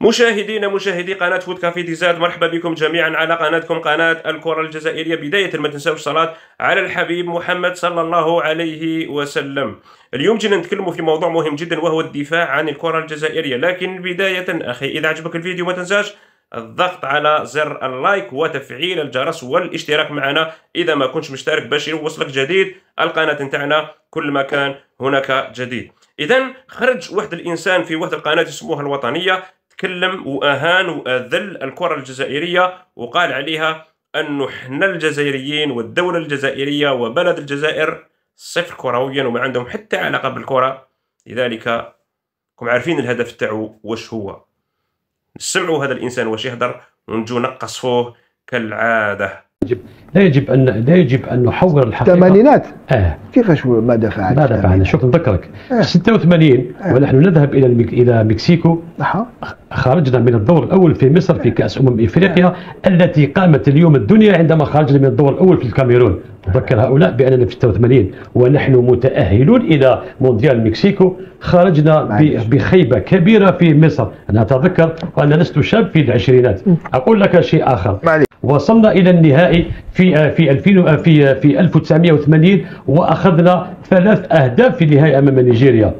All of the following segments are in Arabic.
مشاهدينا مشاهدي قناة فوت كافي ديزاد مرحبا بكم جميعا على قناتكم قناة الكرة الجزائرية بداية ما تنساوش الصلاة على الحبيب محمد صلى الله عليه وسلم اليوم جينا نتكلموا في موضوع مهم جدا وهو الدفاع عن الكرة الجزائرية لكن بداية أخي إذا عجبك الفيديو ما تنساش الضغط على زر اللايك وتفعيل الجرس والاشتراك معنا اذا ما كنتش مشترك باش يوصلك جديد القناه نتاعنا كل ما كان هناك جديد اذا خرج واحد الانسان في واحد القناه اسموها الوطنيه تكلم واهان واذل الكره الجزائريه وقال عليها انه حنا الجزائريين والدوله الجزائريه وبلد الجزائر صفر كرويا وما عندهم حتى علاقه بالكره لذلك كم عارفين الهدف تاعو واش هو نسمعوا هذا الانسان واش يهدر ونجو نقصفوه كالعاده يجب لا يجب ان لا يجب ان نحور الحقيقه الثمانينات اه كيفاش ما ماذا ما ماذا شوف نذكرك آه. 86 آه. ونحن نذهب الى المك... الى مكسيكو آه. خرجنا من الدور الاول في مصر في آه. كاس امم افريقيا آه. التي قامت اليوم الدنيا عندما خرجنا من الدور الاول في الكاميرون نذكر هؤلاء باننا في 86 ونحن متاهلون الى مونديال مكسيكو خرجنا بخيبه كبيره في مصر انا اتذكر وانا لست شاب في العشرينات اقول لك شيء اخر معلش. وصلنا الى النهائي في آه، في 2000 آه، في آه، في 1980 واخذنا ثلاث اهداف في النهائي امام نيجيريا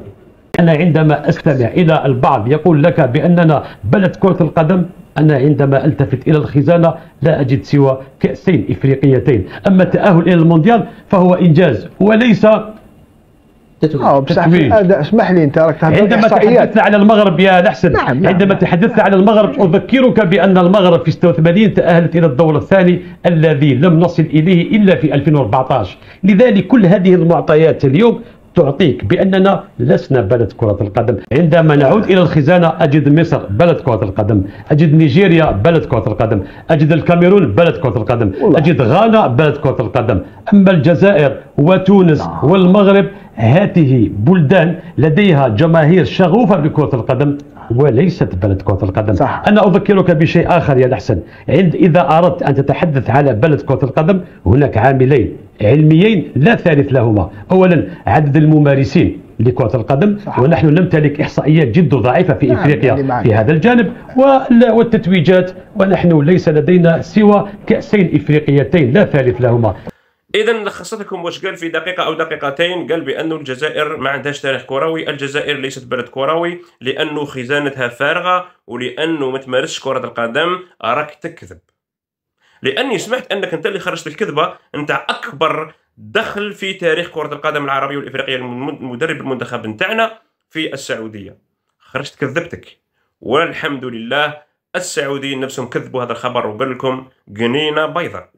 انا عندما استمع الى البعض يقول لك باننا بلد كره القدم أنا عندما ألتفت إلى الخزانة لا أجد سوى كأسين إفريقيتين أما التأهل إلى المونديال فهو إنجاز وليس اه بصح آه، اسمح لي انت راك عندما تحدثنا عن المغرب يا الحسن نعم. نعم عندما نعم تحدثنا عن المغرب اذكرك بان المغرب في 86 تاهلت الى الدور الثاني الذي لم نصل اليه الا في 2014 لذلك كل هذه المعطيات اليوم تعطيك بأننا لسنا بلد كرة القدم عندما نعود إلى الخزانة أجد مصر بلد كرة القدم أجد نيجيريا بلد كرة القدم أجد الكاميرون بلد كرة القدم أجد غانا بلد كرة القدم أما الجزائر وتونس نعم. والمغرب هذه بلدان لديها جماهير شغوفة بكرة القدم وليست بلد كرة القدم صح. أنا أذكرك بشيء آخر يا الأحسن عند إذا أردت أن تتحدث على بلد كرة القدم هناك عاملين علميين لا ثالث لهما أولا عدد الممارسين لكرة القدم صحيح. ونحن نمتلك إحصائيات جد ضعيفة في نعم إفريقيا يعني في هذا الجانب والتتويجات ونحن ليس لدينا سوى كأسين إفريقيتين لا ثالث لهما اذا لخصت لكم واش قال في دقيقه او دقيقتين قال بأن الجزائر ما عندهاش تاريخ كروي الجزائر ليست بلد كروي لانه خزانتها فارغه ولانه ما تمارسش كره القدم راك تكذب لاني سمعت انك انت اللي خرجت الكذبه نتاع اكبر دخل في تاريخ كره القدم العربيه والافريقيه المدرب المنتخب نتاعنا في السعوديه خرجت كذبتك والحمد لله السعوديين نفسهم كذبوا هذا الخبر وقال لكم قنينه بيضاء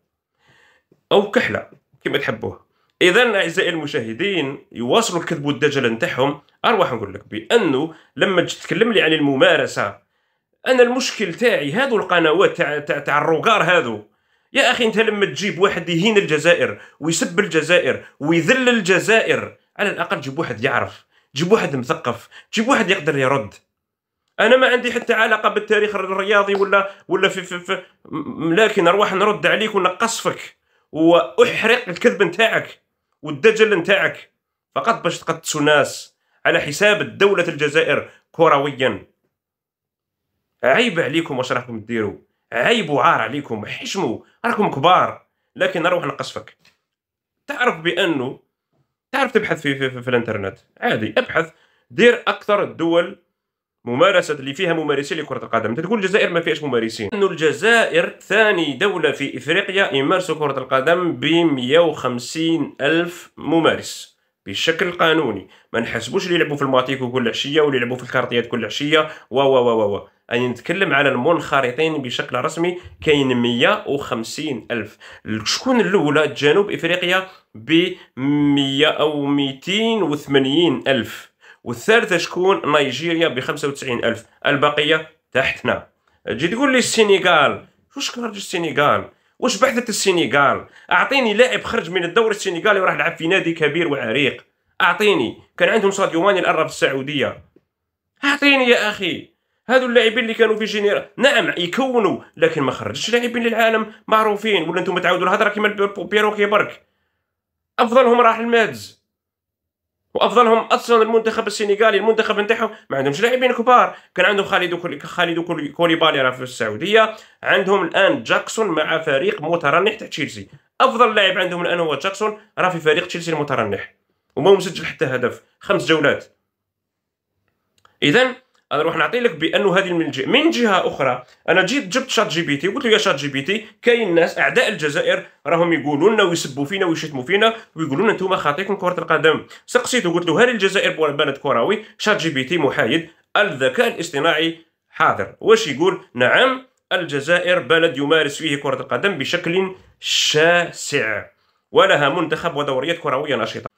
او كحله كما تحبوه اذا اعزائي المشاهدين يواصلوا الكذب والدجل نتاعهم اروح نقول لك بانه لما تتكلم لي عن الممارسه انا المشكل تاعي هذو القنوات تاع تاع الروغار هذو يا اخي انت لما تجيب واحد يهين الجزائر ويسب الجزائر ويذل الجزائر على الاقل جيب واحد يعرف جيب واحد مثقف جيب واحد يقدر يرد انا ما عندي حتى علاقه بالتاريخ الرياضي ولا ولا في, في, في لكن اروح نرد عليك ونقصفك واحرق الكذب نتاعك والدجل نتاعك فقط باش تقدسوا ناس على حساب دولة الجزائر كرويا عيب عليكم واش راكم ديروا عيب وعار عليكم حشموا راكم كبار لكن نروح نقصفك تعرف بانه تعرف تبحث في, في, في, في الانترنت عادي ابحث دير اكثر الدول ممارسة اللي فيها ممارسين لكرة القدم، أنت تقول الجزائر ما فيهاش ممارسين، أنه الجزائر ثاني دولة في إفريقيا يمارسوا كرة القدم ب 150 ألف ممارس، بشكل قانوني ما نحسبوش اللي يلعبوا في الماتيكو كل عشيه واللي يلعبوا في الكارطيات كل عشيه و و و و اني نتكلم على المنخرطين بشكل رسمي كاين 150 الف شكون الاولى جنوب افريقيا ب 100 او 280 الف والثالثه شكون نيجيريا ب 95 الف البقيه تحتنا تجي تقول لي السنغال واش كنهرج السنغال واش بحثت السينيغال اعطيني لاعب خرج من الدوري السينيغالي وراح لعب في نادي كبير وعريق اعطيني كان عندهم ساديو ماني في السعوديه اعطيني يا اخي هادو اللاعبين اللي كانوا في جينيرا نعم يكونوا لكن ما خرجش لاعبين للعالم معروفين ولا انتم تعاودوا الهضره كيما بيروكي برك افضلهم راح المادز وافضلهم اصلا المنتخب السنغالي المنتخب نتاعهم ما عندهمش لاعبين كبار كان عندهم خالد خالد كوليبالي راه في السعوديه عندهم الان جاكسون مع فريق مترنح تاع تشيلسي افضل لاعب عندهم الان هو جاكسون راه في فريق تشيلسي المترنح وما مسجل حتى هدف خمس جولات اذا انا راح نعطي لك بانه هذه من جهه من جهه اخرى انا جيت جبت شات جي بي تي وقلت له يا شات جي بي تي كاين ناس اعداء الجزائر راهم يقولوا لنا ويسبوا فينا ويشتموا فينا ويقولوا لنا انتم خاطيكم كره القدم سقسيته قلت له هل الجزائر بلد كروي شات جي بي تي محايد الذكاء الاصطناعي حاضر واش يقول نعم الجزائر بلد يمارس فيه كره القدم بشكل شاسع ولها منتخب ودوريات كرويه نشطه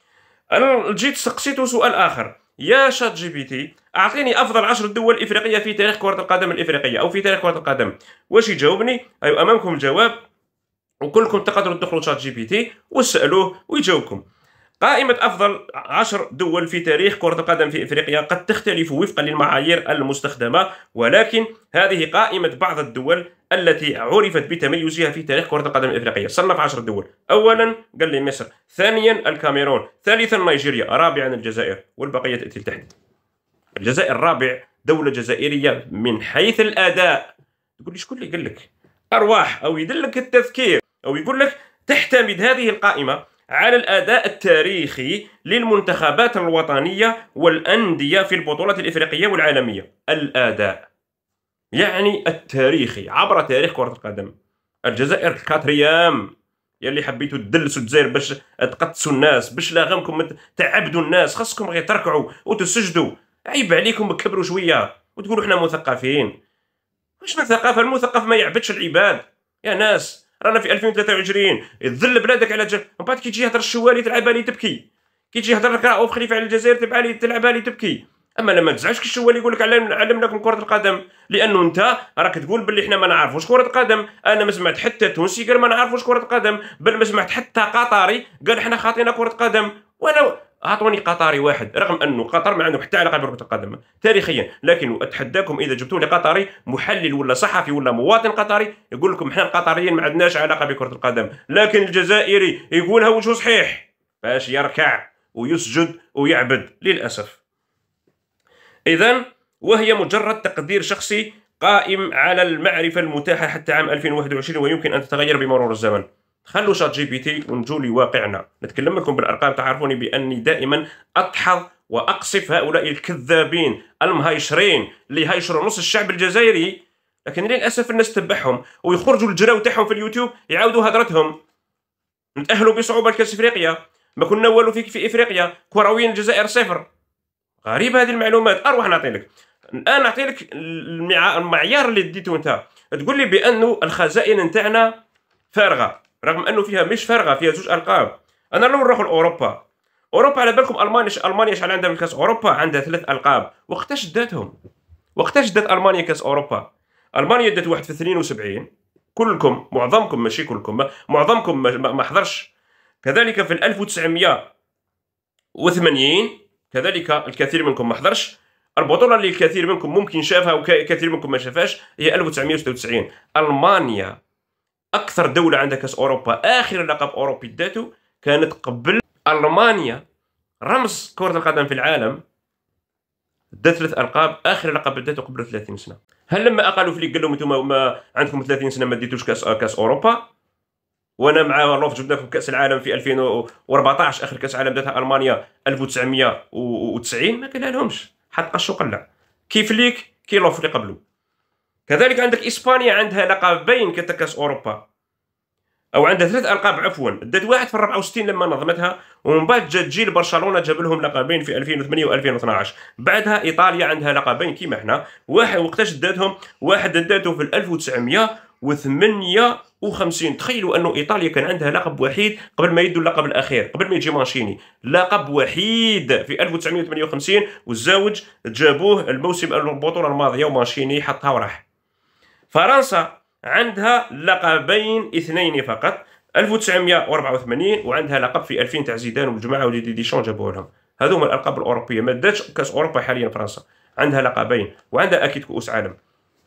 انا جيت سقسيته سؤال اخر يا شات جي بي تي اعطيني افضل عشر دول افريقيه في تاريخ كره القدم الافريقيه او في تاريخ كره القدم واش يجاوبني ايوا امامكم الجواب وكلكم تقدروا تدخلوا شات جي بي تي وتسالوه ويجاوبكم قائمة أفضل عشر دول في تاريخ كرة القدم في إفريقيا قد تختلف وفقا للمعايير المستخدمة ولكن هذه قائمة بعض الدول التي عرفت بتميزها في تاريخ كرة القدم الإفريقية صنف عشر دول أولا قال لي مصر ثانيا الكاميرون ثالثا نيجيريا رابعا الجزائر والبقية تأتي تحت الجزائر رابع دولة جزائرية من حيث الأداء تقول لي شكون اللي قال لك أرواح أو يدلك التذكير أو يقول لك تحتمد هذه القائمة على الأداء التاريخي للمنتخبات الوطنية والأندية في البطولات الإفريقية والعالمية الأداء يعني التاريخي عبر تاريخ كرة القدم الجزائر كاتريام يا اللي حبيتوا تدلسوا الجزائر باش تقدسوا الناس باش لاغمكم تعبدوا الناس خاصكم غير تركعوا وتسجدوا عيب عليكم كبروا شويه وتقولوا حنا مثقفين واش الثقافه المثقف ما يعبدش العباد يا ناس رانا في 2023 تذل بلادك على جال من بعد كي تجي يهضر الشوالي تلعبها لي تبكي كي تجي يهضر لك رؤوف خليفه على الجزائر تلعبها لي تلعبها لي تبكي اما لما ما الشوالي يقول لك علمناكم كره القدم لانه انت راك تقول باللي احنا ما نعرفوش كره القدم انا ما سمعت حتى تونسي قال ما نعرفوش كره القدم بل ما سمعت حتى قطري قال احنا خاطينا كره قدم وانا اعطوني قطري واحد رغم انه قطر ما عندهم حتى علاقه بكره القدم تاريخيا لكن اتحداكم اذا جبتوا لي قطري محلل ولا صحفي ولا مواطن قطري يقول لكم احنا القطريين ما عندناش علاقه بكره القدم لكن الجزائري يقولها وجهه صحيح باش يركع ويسجد ويعبد للاسف اذا وهي مجرد تقدير شخصي قائم على المعرفه المتاحه حتى عام 2021 ويمكن ان تتغير بمرور الزمن خلوا شات جي بي تي ونجوا لواقعنا نتكلم لكم بالارقام تعرفوني باني دائما اتحظ واقصف هؤلاء الكذابين المهايشرين اللي هايشروا نص الشعب الجزائري لكن للاسف الناس تبعهم ويخرجوا الجراو تاعهم في اليوتيوب يعاودوا هدرتهم نتاهلوا بصعوبه لكاس افريقيا ما كنا والو في, في افريقيا كرويين الجزائر صفر غريبه هذه المعلومات اروح نعطي لك الان نعطي لك المعيار اللي ديته انت تقول لي بانه الخزائن نتاعنا فارغه رغم انه فيها مش فارغه فيها زوج القاب انا لو نروح لاوروبا اوروبا على بالكم المانيا المانيا شحال عندها من كاس اوروبا عندها ثلاث القاب وقتاش داتهم وقتاش دات المانيا كاس اوروبا المانيا دات واحد في 72 كلكم معظمكم ماشي كلكم معظمكم ما حضرش كذلك في 1980 كذلك الكثير منكم ما حضرش البطوله اللي الكثير منكم ممكن شافها وكثير منكم ما شافهاش هي 1996 المانيا اكثر دوله عندها كاس اوروبا اخر لقب اوروبي ذاته كانت قبل المانيا رمز كره القدم في العالم دا ثلاث القاب اخر لقب داتو قبل 30 سنه هل لما اقالوا فليك قال لهم انتم ما عندكم 30 سنه ما ديتوش كاس كاس اوروبا وانا مع روف جبنا لكم كاس العالم في 2014 اخر كاس عالم داتها المانيا 1990 ما قالها لهمش حط قش وقلع كيف ليك كي لوف اللي قبله كذلك عندك اسبانيا عندها لقبين باين كتكاس اوروبا او عندها ثلاث القاب عفوا دات واحد في 64 لما نظمتها ومن بعد جا جيل برشلونه جاب لهم لقبين في 2008 و2012 بعدها ايطاليا عندها لقبين كيما حنا واحد وقتاش داتهم واحد داته في 1958 تخيلوا انه ايطاليا كان عندها لقب وحيد قبل ما يدوا اللقب الاخير قبل ما يجي مانشيني لقب وحيد في 1958 والزوج جابوه الموسم البطوله الماضيه ومانشيني حطها وراح فرنسا عندها لقبين اثنين فقط 1984 وعندها لقب في 2000 تاع زيدان والجماعه وليدي ديشون جابوه لهم هذو هما الالقاب الاوروبيه ما داتش كاس اوروبا حاليا فرنسا عندها لقبين وعندها اكيد كؤوس عالم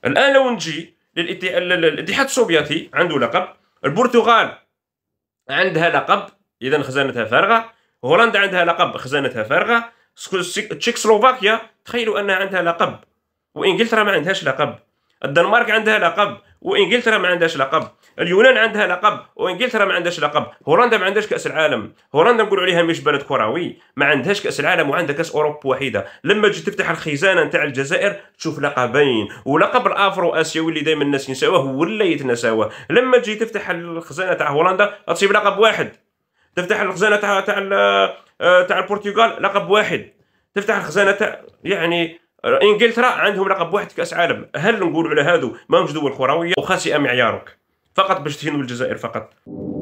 الان لو نجي للاتحاد السوفيتي عنده لقب البرتغال عندها لقب اذا خزانتها فارغه هولندا عندها لقب خزانتها فارغه تشيكسلوفاكيا تخيلوا ان عندها لقب وانجلترا ما عندهاش لقب الدنمارك عندها لقب وانجلترا ما عندهاش لقب اليونان عندها لقب وانجلترا ما عندهاش لقب هولندا ما عندهاش كاس العالم هولندا نقول عليها مش بلد كروي ما عندهاش كاس العالم وعندها كاس اوروبا وحيده لما تجي تفتح الخزانه نتاع الجزائر تشوف لقبين ولقب الافرو اسيوي اللي دائما الناس ينساوه ولا يتنساوه لما تجي تفتح الخزانه تاع هولندا تصيب لقب واحد تفتح الخزانه تاع تاع آه، تاع البرتغال لقب واحد تفتح الخزانه تاع يعني انجلترا عندهم لقب واحد كاس عالم هل نقولوا على هادو ماهمش دول خرويه وخاسئه معيارك فقط باش تهينوا الجزائر فقط